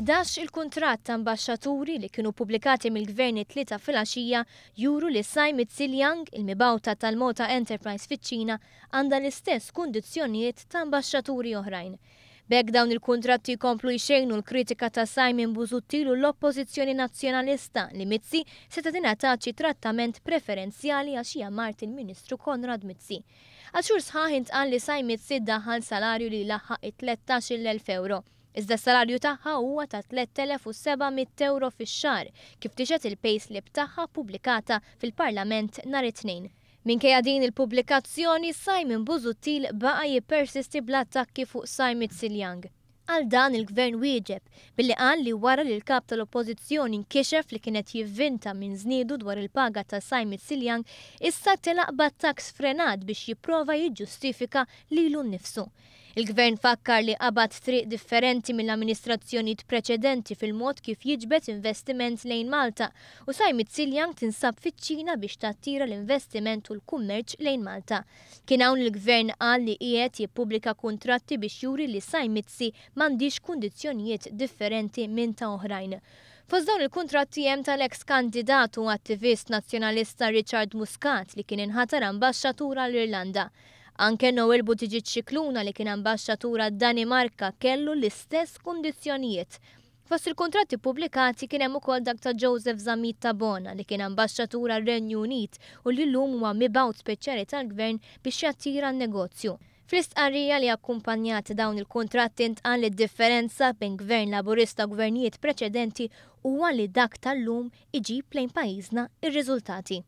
11 il-kontrat ta' ambasċaturi li kienu publikati mill-gvern it-tlieta fil-għaxija juru li Sajmit Siljang, il-mibawta tal-Mota Enterprise fiċ-Ċina, għandha l-istess kundizzjonijiet ta' ambasċaturi oħrajn. Bek dawn il-kontratti komplu jxejnu l-kritika ta' Simon Buzuttilu l-oppozizjoni nazjonalista li Mizzi se dina taċi trattament preferenzjali għaxija Martin Ministru Konrad Mizzi. Għaxur sħaħ għalli li Sajmit Mizzi daħal salarju li laħħa 13.000 euro. Iżda s-salarju tagħha huwa ta' 3700 euro fix-xar kif tixet il-payslip tagħha pubblikata fil-Parlament nhar it-tnejn. Minkejja din il-pubblikazzjoni Simon Buzutil baqa jippersisti bl-attakki fuq Simon Siljang. Għal dan il-gvern wieġeb billi qal li wara li l-kap tal-oppożizzjoni nkixef li kienet jivvinta minn żniedu dwar il-paga ta' Simon Siljang issa telaqbad tax frenat biex jipprova jiġġustifika lilu nnifsu. Il-gvern fakkar li qabad triq differenti mill-amministrazzjonijiet preċedenti fil-mod kif jiġbet investiment lejn Malta u sajmit Siljang tinsab fiċ-Ċina biex tattira l-investiment u l-kummerċ lejn Malta. Kien hawn il-gvern qal li qiegħed jippubblika kuntratti biex juri li sajmitzi mandiġ kondizjonijiet differenti minn ta' oħrajn. Fost dawn il-kontratti hemm tal-eks kandidatu attivist nazzjonalista Richard Muscat li kien inħatar ambasċatura l-Irlanda. Anke Noel Buttigieg Xikluna li kien ambasċatura Danimarka kellu l-istess kondizjonijiet Fost il-kontratti publikati kien hemm ukoll dak ta' Joseph Zamit Tabona li kien ambasċatura r-Renju Unit u li llum huwa mibgħut speċjali tal-gvern biex jattira n-negozju. Fl-istqarrija li akkumpanjat dawn il kontrattint intqan li differenza bejn gvern laburista u gvernijiet preċedenti huwa li dak tal-lum iġib lejn pajjiżna ir-riżultati.